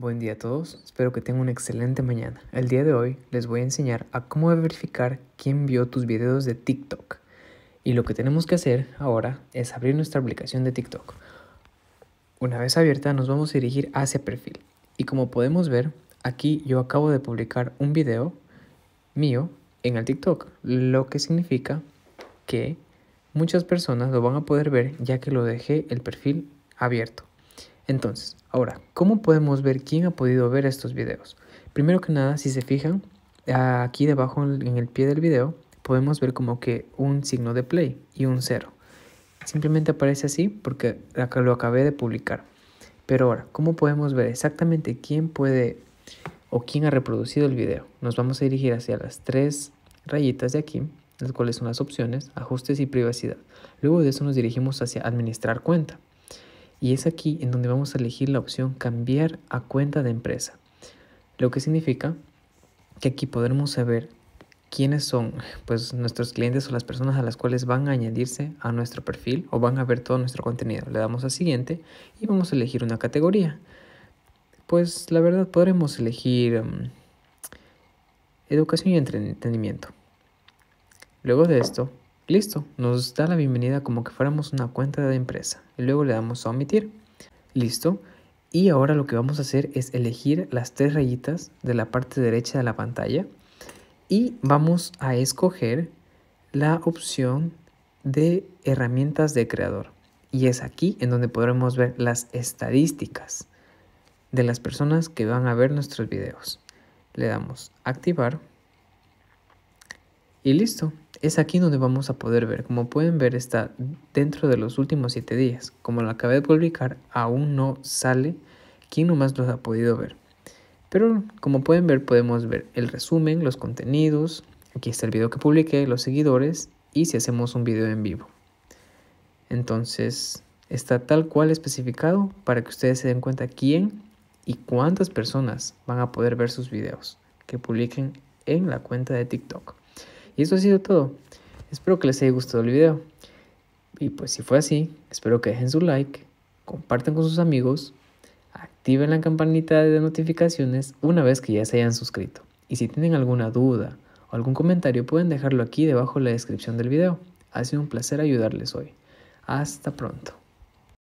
Buen día a todos, espero que tengan una excelente mañana. El día de hoy les voy a enseñar a cómo verificar quién vio tus videos de TikTok. Y lo que tenemos que hacer ahora es abrir nuestra aplicación de TikTok. Una vez abierta nos vamos a dirigir hacia perfil. Y como podemos ver, aquí yo acabo de publicar un video mío en el TikTok, lo que significa que muchas personas lo van a poder ver ya que lo dejé el perfil abierto. Entonces, ahora, ¿cómo podemos ver quién ha podido ver estos videos? Primero que nada, si se fijan, aquí debajo en el pie del video, podemos ver como que un signo de play y un cero. Simplemente aparece así porque lo acabé de publicar. Pero ahora, ¿cómo podemos ver exactamente quién puede o quién ha reproducido el video? Nos vamos a dirigir hacia las tres rayitas de aquí, las cuales son las opciones, ajustes y privacidad. Luego de eso nos dirigimos hacia administrar cuenta. Y es aquí en donde vamos a elegir la opción cambiar a cuenta de empresa. Lo que significa que aquí podremos saber quiénes son pues nuestros clientes o las personas a las cuales van a añadirse a nuestro perfil o van a ver todo nuestro contenido. Le damos a siguiente y vamos a elegir una categoría. Pues la verdad podremos elegir em, educación y entretenimiento. Luego de esto, Listo, nos da la bienvenida como que fuéramos una cuenta de empresa y luego le damos a omitir. Listo, y ahora lo que vamos a hacer es elegir las tres rayitas de la parte derecha de la pantalla y vamos a escoger la opción de herramientas de creador. Y es aquí en donde podremos ver las estadísticas de las personas que van a ver nuestros videos. Le damos activar y listo. Es aquí donde vamos a poder ver, como pueden ver está dentro de los últimos 7 días, como lo acabé de publicar aún no sale, quien nomás los ha podido ver. Pero como pueden ver podemos ver el resumen, los contenidos, aquí está el video que publiqué, los seguidores y si hacemos un video en vivo. Entonces está tal cual especificado para que ustedes se den cuenta quién y cuántas personas van a poder ver sus videos que publiquen en la cuenta de TikTok. Y eso ha sido todo. Espero que les haya gustado el video. Y pues si fue así, espero que dejen su like, compartan con sus amigos, activen la campanita de notificaciones una vez que ya se hayan suscrito. Y si tienen alguna duda o algún comentario pueden dejarlo aquí debajo en la descripción del video. Ha sido un placer ayudarles hoy. Hasta pronto.